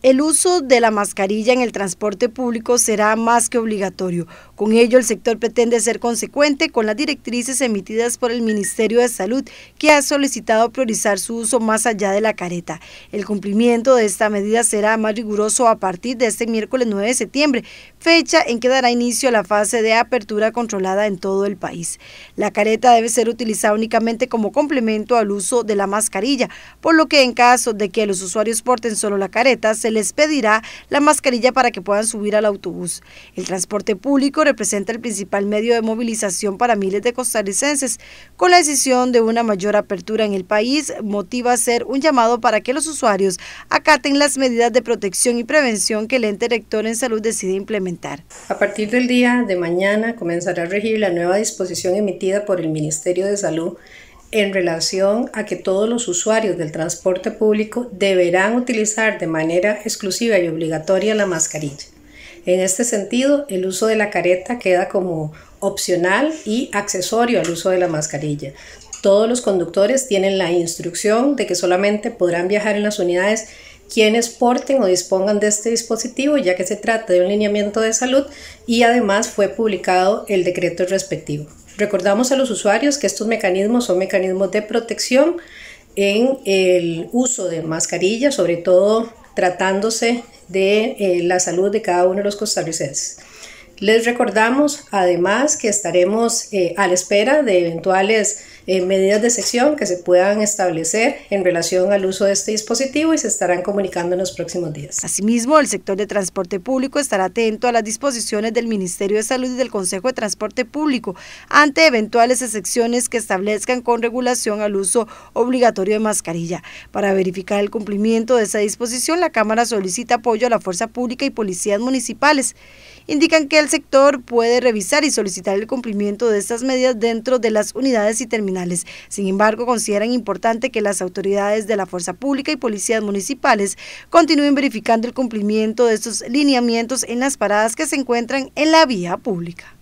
El uso de la mascarilla en el transporte público será más que obligatorio, con ello, el sector pretende ser consecuente con las directrices emitidas por el Ministerio de Salud, que ha solicitado priorizar su uso más allá de la careta. El cumplimiento de esta medida será más riguroso a partir de este miércoles 9 de septiembre, fecha en que dará inicio a la fase de apertura controlada en todo el país. La careta debe ser utilizada únicamente como complemento al uso de la mascarilla, por lo que en caso de que los usuarios porten solo la careta, se les pedirá la mascarilla para que puedan subir al autobús. El transporte público representa el principal medio de movilización para miles de costarricenses. Con la decisión de una mayor apertura en el país, motiva a hacer un llamado para que los usuarios acaten las medidas de protección y prevención que el ente rector en salud decide implementar. A partir del día de mañana comenzará a regir la nueva disposición emitida por el Ministerio de Salud en relación a que todos los usuarios del transporte público deberán utilizar de manera exclusiva y obligatoria la mascarilla. En este sentido, el uso de la careta queda como opcional y accesorio al uso de la mascarilla. Todos los conductores tienen la instrucción de que solamente podrán viajar en las unidades quienes porten o dispongan de este dispositivo, ya que se trata de un lineamiento de salud y además fue publicado el decreto respectivo. Recordamos a los usuarios que estos mecanismos son mecanismos de protección en el uso de mascarillas, sobre todo tratándose de eh, la salud de cada uno de los costarricenses. Les recordamos además que estaremos eh, a la espera de eventuales eh, medidas de sección que se puedan establecer en relación al uso de este dispositivo y se estarán comunicando en los próximos días. Asimismo, el sector de transporte público estará atento a las disposiciones del Ministerio de Salud y del Consejo de Transporte Público ante eventuales excepciones que establezcan con regulación al uso obligatorio de mascarilla. Para verificar el cumplimiento de esa disposición, la Cámara solicita apoyo a la fuerza pública y policías municipales. Indican que el sector puede revisar y solicitar el cumplimiento de estas medidas dentro de las unidades y terminales. Sin embargo, consideran importante que las autoridades de la fuerza pública y policías municipales continúen verificando el cumplimiento de estos lineamientos en las paradas que se encuentran en la vía pública.